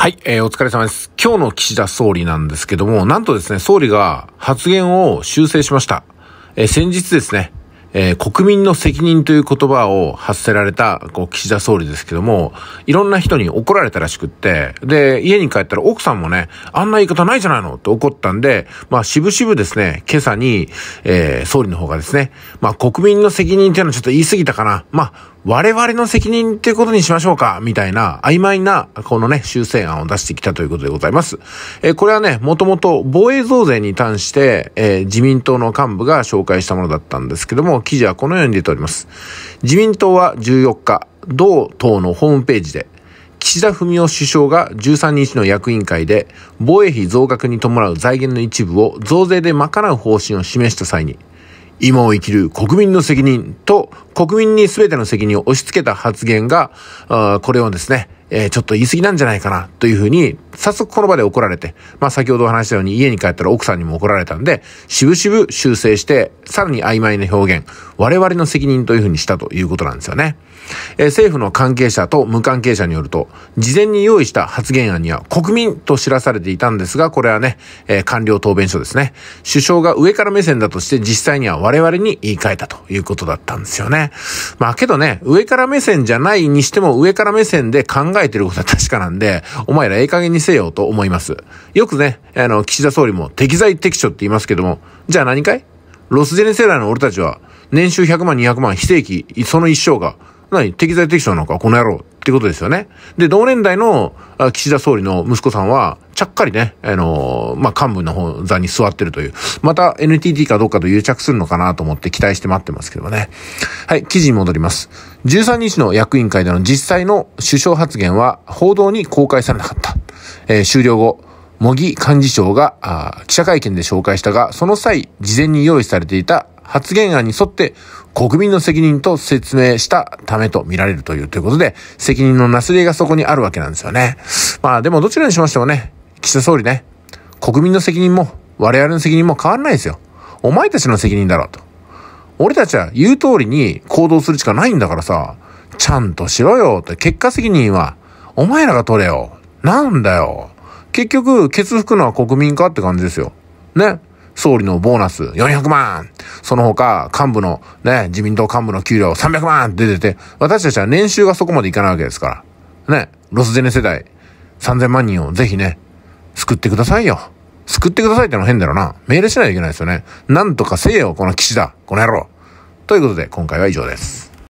はい、えー、お疲れ様です。今日の岸田総理なんですけども、なんとですね、総理が発言を修正しました。えー、先日ですね、えー、国民の責任という言葉を発せられた、こう、岸田総理ですけども、いろんな人に怒られたらしくって、で、家に帰ったら奥さんもね、あんな言い方ないじゃないのって怒ったんで、まあ、しぶしぶですね、今朝に、えー、総理の方がですね、まあ、国民の責任っていうのはちょっと言い過ぎたかな。まあ、我々の責任っていうことにしましょうか、みたいな曖昧な、このね、修正案を出してきたということでございます。えー、これはね、もともと防衛増税に関して、えー、自民党の幹部が紹介したものだったんですけども、記事はこのように出ております。自民党は14日、同党のホームページで、岸田文雄首相が13日の役員会で防衛費増額に伴う財源の一部を増税で賄う方針を示した際に今を生きる国民の責任と国民に全ての責任を押し付けた発言が、あこれをですね、えー、ちょっと言い過ぎなんじゃないかなというふうに、早速この場で怒られて、まあ先ほどお話したように家に帰ったら奥さんにも怒られたんで、しぶしぶ修正して、さらに曖昧な表現、我々の責任というふうにしたということなんですよね。えー、政府の関係者と無関係者によると、事前に用意した発言案には国民と知らされていたんですが、これはね、えー、官僚答弁書ですね。首相が上から目線だとして実際には我々に言い換えたということだったんですよね。まあけどね、上から目線じゃないにしても上から目線で考えてることは確かなんで、お前らええ加減にせよと思います。よくね、あの、岸田総理も適材適所って言いますけども、じゃあ何かいロスジェネ世代の俺たちは、年収100万200万、非正規、その一生が、何適材適所なのか、この野郎ってことですよね。で、同年代の岸田総理の息子さんは、ちゃっかりね、あのまあ、幹部の方座に座ってるという、また NTT かどうかと癒着するのかなと思って期待して待ってますけどもね。はい、記事に戻ります。13日の役員会での実際の首相発言は報道に公開されなかった。えー、終了後、模擬幹事長が記者会見で紹介したが、その際、事前に用意されていた発言案に沿って国民の責任と説明したためと見られるというということで、責任のなすりがそこにあるわけなんですよね。まあでもどちらにしましてもね、岸田総理ね、国民の責任も我々の責任も変わらないですよ。お前たちの責任だろと。俺たちは言う通りに行動するしかないんだからさ、ちゃんとしろよって、結果責任はお前らが取れよ。なんだよ。結局、ケ服のは国民かって感じですよ。ね。総理のボーナス400万。その他、幹部の、ね、自民党幹部の給料300万って出てて、私たちは年収がそこまでいかないわけですから。ね。ロスジェネ世代、3000万人をぜひね、救ってくださいよ。救ってくださいってのは変だろうな。命令しないといけないですよね。なんとかせえよ、この騎士だ。この野郎。ということで、今回は以上です。